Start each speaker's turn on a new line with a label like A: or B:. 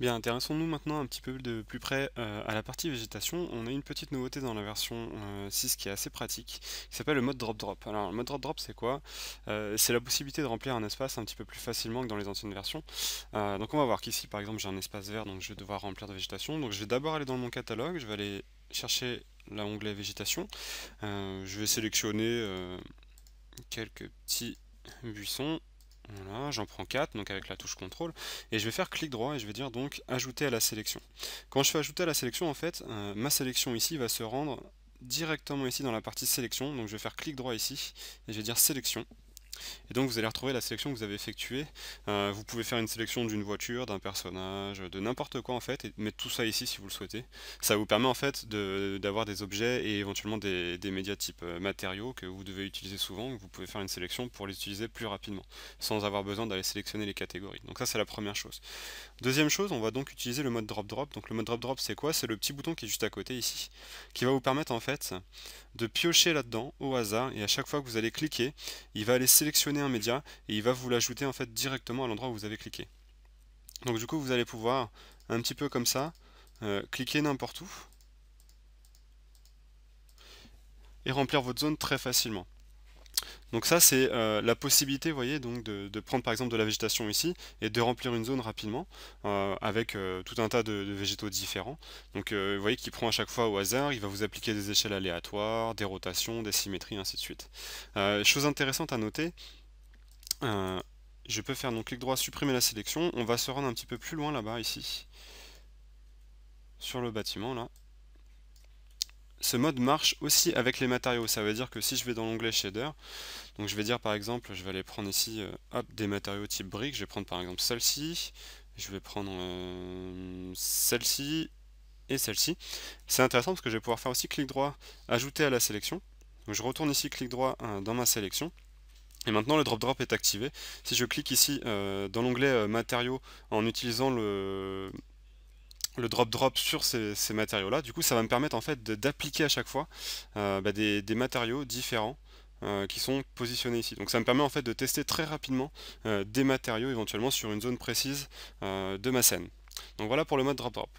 A: Bien, intéressons-nous maintenant un petit peu de plus près euh, à la partie végétation. On a une petite nouveauté dans la version 6 euh, qui est assez pratique, qui s'appelle le mode drop-drop. Alors, le mode drop-drop, c'est quoi euh, C'est la possibilité de remplir un espace un petit peu plus facilement que dans les anciennes versions. donc, on va voir qu'ici, par exemple, j'ai un espace vert, donc je vais devoir remplir de végétation. Donc, je vais d'abord aller dans mon catalogue, je vais aller chercher l'onglet végétation. je vais sélectionner quelques petits buissons voilà, j'en prends 4, donc avec la touche contrôle, et je vais faire clic droit et je vais dire donc ajouter à la sélection. Quand je fais ajouter à la sélection, en fait, euh, ma sélection ici va se rendre directement ici dans la partie sélection, donc je vais faire clic droit ici, et je vais dire sélection, et donc vous allez retrouver la sélection que vous avez effectuée. Euh, vous pouvez faire une sélection d'une voiture, d'un personnage, de n'importe quoi en fait, et mettre tout ça ici si vous le souhaitez. Ça vous permet en fait d'avoir des objets et éventuellement des médias type euh, matériaux que vous devez utiliser souvent. Vous pouvez faire une sélection pour les utiliser plus rapidement, sans avoir besoin d'aller sélectionner les catégories. Donc ça c'est la première chose. Deuxième chose, on va donc utiliser le mode drop drop. Donc le mode drop drop c'est quoi C'est le petit bouton qui est juste à côté ici, qui va vous permettre en fait de piocher là-dedans au hasard, et à chaque fois que vous allez cliquer, il va aller sélectionner un média et il va vous l'ajouter en fait directement à l'endroit où vous avez cliqué. Donc du coup vous allez pouvoir un petit peu comme ça euh, cliquer n'importe où et remplir votre zone très facilement. Donc ça, c'est euh, la possibilité, voyez, donc de, prendre par exemple de la végétation ici et de remplir une zone rapidement euh, avec euh, tout un tas de, végétaux différents. Donc vous voyez qu'il prend à chaque fois au hasard, il va vous appliquer des échelles aléatoires, des rotations, des symétries, ainsi de suite. chose intéressante à noter, je peux faire donc clic droit, supprimer la sélection, on va se rendre un petit peu plus loin là-bas, ici, sur le bâtiment, là, ce mode marche aussi avec les matériaux. Ça veut dire que si je vais dans l'onglet shader, donc je vais dire par exemple, je vais aller prendre ici euh, des matériaux type brique, je vais prendre par exemple celle-ci, je vais prendre euh, celle-ci et celle-ci. C'est intéressant parce que je vais pouvoir faire aussi clic droit, ajouter à la sélection. je retourne ici clic droit euh, dans ma sélection. Et maintenant le drop drop est activé. Si je clique ici dans l'onglet matériaux en utilisant le, le drop drop sur ces, matériaux là du coup ça va me permettre en fait d'appliquer à chaque fois euh, bah, des, matériaux différents euh, qui sont positionnés ici donc ça me permet en fait de tester très rapidement euh, des matériaux éventuellement sur une zone précise de ma scène donc voilà pour le mode drop drop